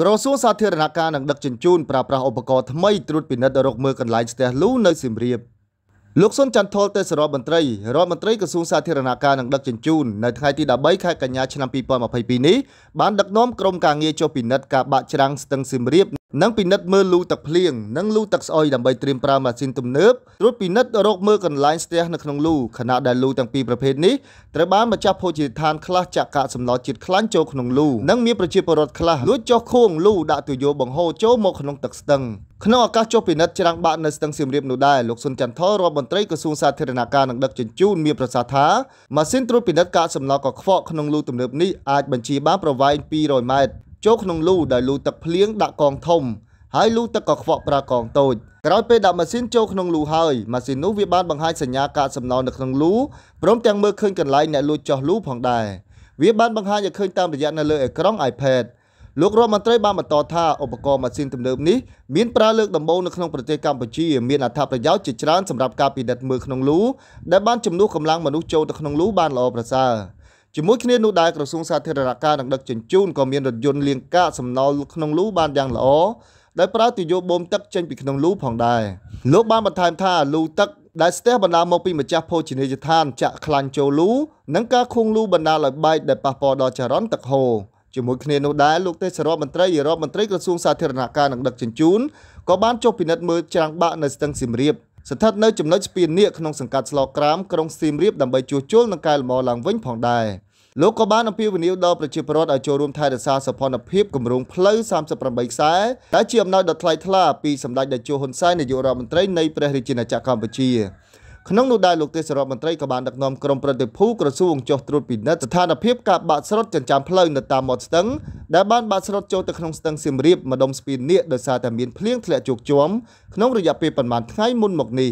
ក្រសួងសាធារណការនឹងដឹកជញ្ជូនប្រើប្រាស់ឧបករណ៍ថ្មីត្រួតពិនិត្យរកមើលកន្លែងស្ទះលូនៅសៀមរាប។លោកសុនចន្ទថុលទេសរដ្ឋមន្ត្រីរដ្ឋមន្ត្រីក្រសួងសាធារណការនិងដឹកជញ្ជូននៅថ្ងៃទី13ខែកញ្ញាឆ្នាំ2022នេះបានដឹកនាំក្រុមការងារចុះពិនិត្យការបាក់ច្រាំងស្ទឹងសៀមរាបនិងពិនិត្យមើលលូទឹកភ្លៀងនិងលូទឹកស្អុយដើម្បីត្រៀមប្រើម៉ាស៊ីនទំនើបត្រួតពិនិត្យរកមើលកន្លែងស្ទះនៅក្នុងលូខណៈដែលលូទាំងពីរប្រភេទនេះត្រូវបានម្ចាស់ភោជនីយដ្ឋានខ្លះចាក់កាកសំណល់ជាតិខ្លាញ់ចូលក្នុងលូនិងមានប្រជាពលរដ្ឋខ្លះលួចចុះខួងលូដាក់ទុយោបង្ហូរចូលមកក្នុងទឹកស្ទឹងក្នុងឱកាសចុះពិនិត្យច្រាំងបាក់នៅស្ទឹងសៀមរាបនោះដែរលោកសុនចន្ទថររដ្ឋមន្ត្រីក្រសួងសាធារណការនិងដឹកជញ្ជូនមានប្រសាសន៍ថាម៉ាស៊ីនត្រួតពិនិត្យកាកសំណល់កខ្វក់ក្នុងលូទំនើបនេះអាចបញ្ជាបានប្រវែង200ម៉ែត្រចូលក្នុងលូដោយលូទឹកភ្លៀងដាក់កងធំហើយលូទឹកកខ្វក់ប្រើកងតូចក្រោយពេលដាក់ម៉ាស៊ីនចូលក្នុងលូហើយម៉ាស៊ីននោះវាបានបង្ហាញសញ្ញាកាកសំណល់នៅក្នុងលូព្រមទាំងមើលឃើញកន្លែងអ្នកលួចចោះលូផងដែរវាបានបង្ហាញឲ្យឃើញតាមរយៈនៅលើអេក្រង់ iPad លោករដ្ឋមន្ត្រីបានបន្តថាឧបករណ៍ម៉ាស៊ីនទំនើបនេះមានប្រើលើកដំបូងនៅក្នុងប្រទេសកម្ពុជាមានអត្ថប្រយោជន៍ជាច្រើនសម្រាប់ការពិនិត្យមើលក្នុងលូដែលបានជំនួសកម្លាំងមនុស្សចូលទៅក្នុងលូបានល្អប្រសើរជាមួយគ្នានោះដែរក្រសួងសាធារណការនិងដឹកជញ្ជូនក៏មានរថយន្តលាងកាកសំណល់ក្នុងលូបានយ៉ាងល្អដែលប្រើទយោបូមទឹកចេញពីក្នុងលូផងដែរលោកបានបន្ថែមថាលូទឹកដែលស្ទះបណ្ដាលមកពីម្ចាស់ភោជនីយដ្ឋានចាក់ខ្លាញ់ចូលលូនិងការខួងលូបណ្ដាលឲ្យបែកដែលប៉ះពាល់ដល់ចរន្តទឹកហូរជាមួយគ្នានោះដែរលោកទេសរដ្ឋមន្ត្រីរដ្ឋមន្ត្រីក្រសួងសាធារណការនិងដឹកជញ្ជូនក៏បានចុះពិនិត្យមើលច្រាំងបាក់នៅស្ទឹងសៀមរាបស្ថិតនៅចំណុចស្ពាននាគក្នុងសង្កាត់ស្លោកក្រាមក្រុងសៀមរាបដើម្បីជួសជុលនិងកែលម្អឡើងវិញផងដែរលោកក៏បានអំពាវនាវដល់ប្រជាពលរដ្ឋឲ្យចូលរួមថែរក្សាសោភ័ណភាពគម្រោងផ្លូវ38ខ្សែដែលជាអំណោយដ៏ថ្លៃថ្លាពីសម្ដេចតេជោហ៊ុនសែននាយករដ្ឋមន្ត្រីនៃព្រះរាជាណាចក្រកម្ពុជាក្នុងនោះដែរលោកទេសរដ្ឋមន្ត្រីក៏បានដឹកនាំក្រុមប្រតិភូក្រសួងចុះត្រួតពិនិត្យស្ថានភាពការបាក់ស្រុតចិញ្ចាំផ្លូវនៅតាមមាត់ស្ទឹងដែលបានបាក់ស្រុតចូលទៅក្នុងស្ទឹងសៀមរាបម្ដុំស្ពាននាគដោយសារតែមានភ្លៀងធ្លាក់ជោគជាំក្នុងរយៈពេលប្រហែលថ្ងៃមុនមកនេះ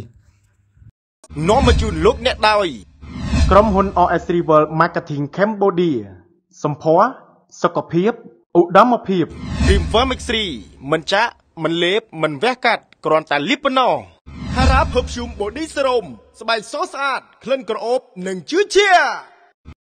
នាំមកជូនលោកអ្នកដោយក្រុមហ៊ុន OS Travel Marketing Cambodia សម្ភារសុខភាពឧត្តមភាព Dream Vermix 3មិនចាក់មិនលេបមិនវះកាត់គ្រាន់តែលីបប៉ុណ្ណោះ Hara Perfume Body Serum ស្បែកសស្អាតក្លិនក្រអូបនិងជឿជា